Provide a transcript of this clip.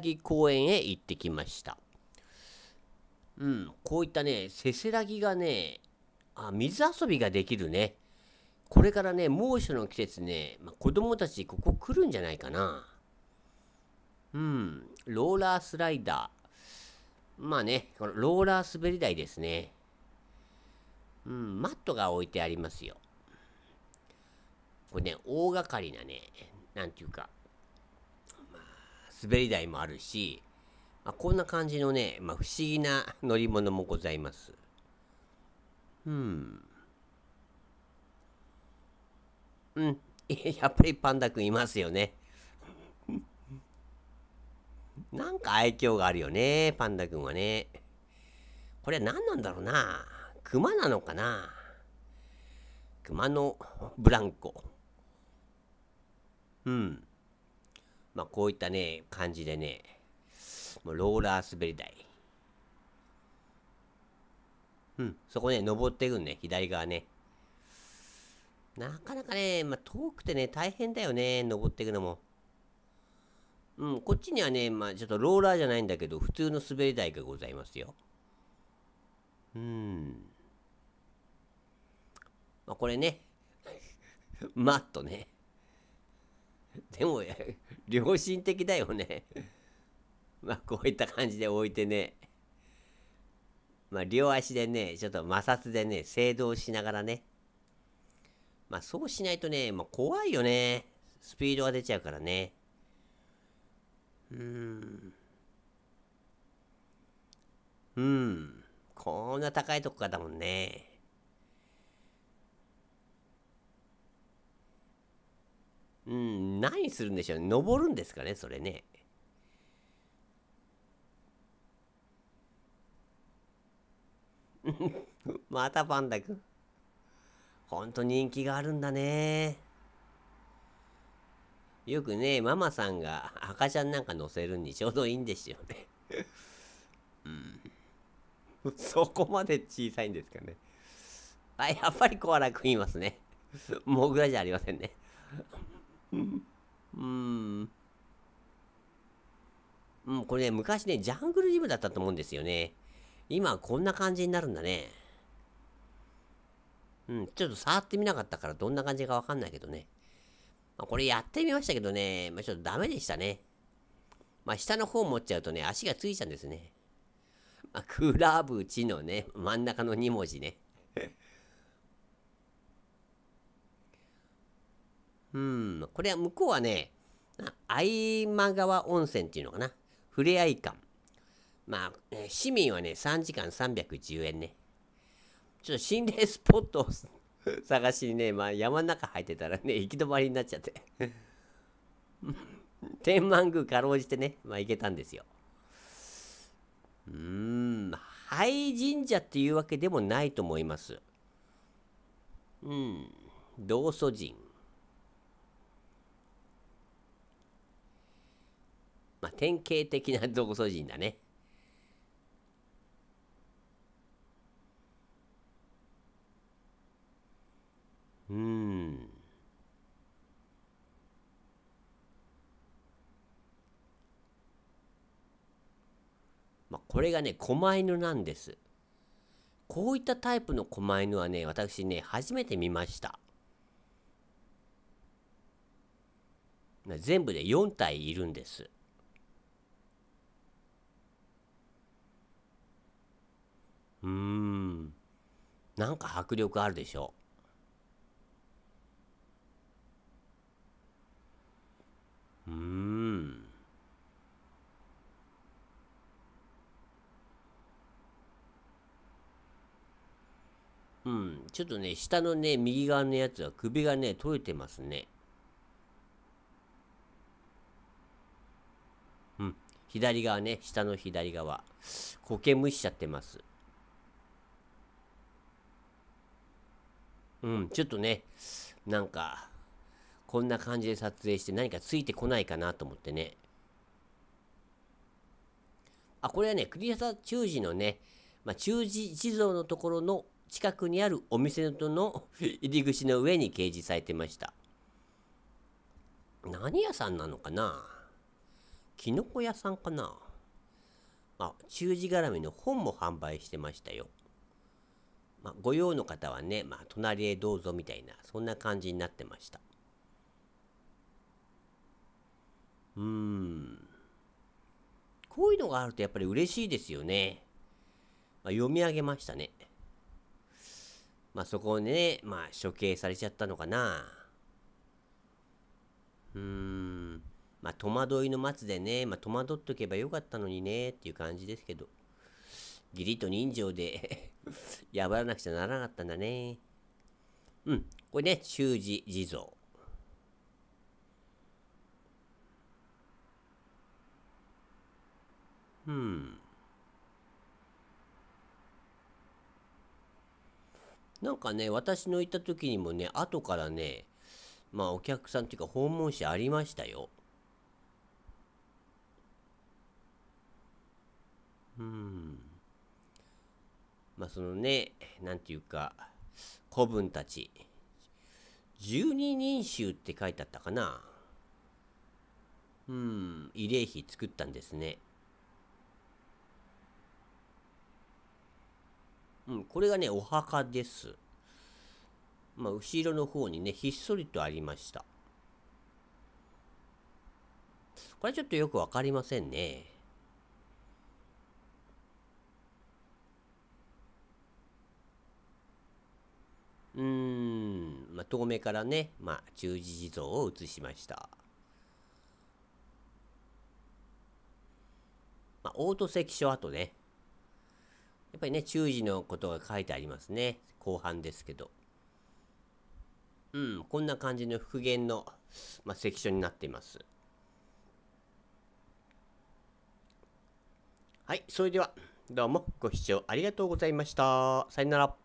木公園へ行ってきました。うん、こういったね、せせらぎがね、あ水遊びができるね。これからね、猛暑の季節ね、まあ、子供たちここ来るんじゃないかな。うん、ローラースライダー。まあね、このローラー滑り台ですね。うん、マットが置いてありますよ。これね、大掛かりなね、なんていうか、滑り台もあるし、まあ、こんな感じのね、まあ、不思議な乗り物もございます。うん。うん。やっぱりパンダくんいますよね。なんか愛嬌があるよね、パンダくんはね。これは何なんだろうな。熊なのかな。熊のブランコ。うん。まあ、こういったね、感じでね、もうローラー滑り台。うん、そこね、登っていくんね、左側ね。なかなかね、まあ、遠くてね、大変だよね、登っていくのも。うん、こっちにはね、まあ、ちょっとローラーじゃないんだけど、普通の滑り台がございますよ。うん。まあ、これね、マットね。でも、良心的だよね。まあ、こういった感じで置いてね、まあ、両足でね、ちょっと摩擦でね、制動しながらね。まあ、そうしないとね、まあ、怖いよね。スピードが出ちゃうからね。うーん。うん。こんな高いとこかだもんね。何するんでしょうね登るんですかねそれね またパンダくんほんと人気があるんだねよくねママさんが赤ちゃんなんか乗せるにちょうどいいんですよねうんそこまで小さいんですかねあやっぱりコアラくんいますねモグラじゃありませんねこれね、昔ね、ジャングルジムだったと思うんですよね。今こんな感じになるんだね。うん、ちょっと触ってみなかったからどんな感じかわかんないけどね。まあ、これやってみましたけどね、まあ、ちょっとダメでしたね。まあ、下の方持っちゃうとね、足がついちゃうんですね。まあ、クラブチのね、真ん中の2文字ね。うん、これは向こうはね、相間川温泉っていうのかな。触れ合い館。まあ、市民はね、3時間310円ね。ちょっと心霊スポットを探しにね、まあ、山の中入ってたらね、行き止まりになっちゃって 天満宮かろうじてね、まあ、行けたんですよ。うーん、廃神社っていうわけでもないと思います。うん、道祖神。まあ、典型的な独ソ人だね。うん。まあ、これがね、狛犬なんです。こういったタイプの狛犬はね、私ね、初めて見ました。全部で4体いるんです。なんか迫力あるでしょうーんうん、ちょっとね、下のね、右側のやつは首がね、取れてますね。うん、左側ね、下の左側。苔むしちゃってます。うん、ちょっとね、なんか、こんな感じで撮影して何かついてこないかなと思ってね。あ、これはね、栗原中寺のね、まあ、中寺地蔵のところの近くにあるお店の 入り口の上に掲示されてました。何屋さんなのかなきのこ屋さんかなあ、中寺絡みの本も販売してましたよ。まあ、ご用の方はね、まあ、隣へどうぞみたいな、そんな感じになってました。うーん。こういうのがあるとやっぱり嬉しいですよね。まあ、読み上げましたね。まあそこをね、まあ処刑されちゃったのかな。うーん。まあ戸惑いの末でね、まあ戸惑っとけばよかったのにねっていう感じですけど。義理と人情で やばらなくちゃならなかったんだね。うん、これね、習字地蔵。うん。なんかね、私の行った時にもね、後からね、まあお客さんというか訪問者ありましたよ。うん。まあ、そのね、なんていうか、子分たち、十二人衆って書いてあったかな。うん、慰霊碑作ったんですね。うん、これがね、お墓です。まあ、後ろの方にね、ひっそりとありました。これちょっとよくわかりませんね。遠目からね、まあ、中字地蔵を写しました。まあ、オート関所跡ね。やっぱりね、中字のことが書いてありますね。後半ですけど。うん、こんな感じの復元の、まあ、関所になっています。はい、それでは、どうもご視聴ありがとうございました。さよなら。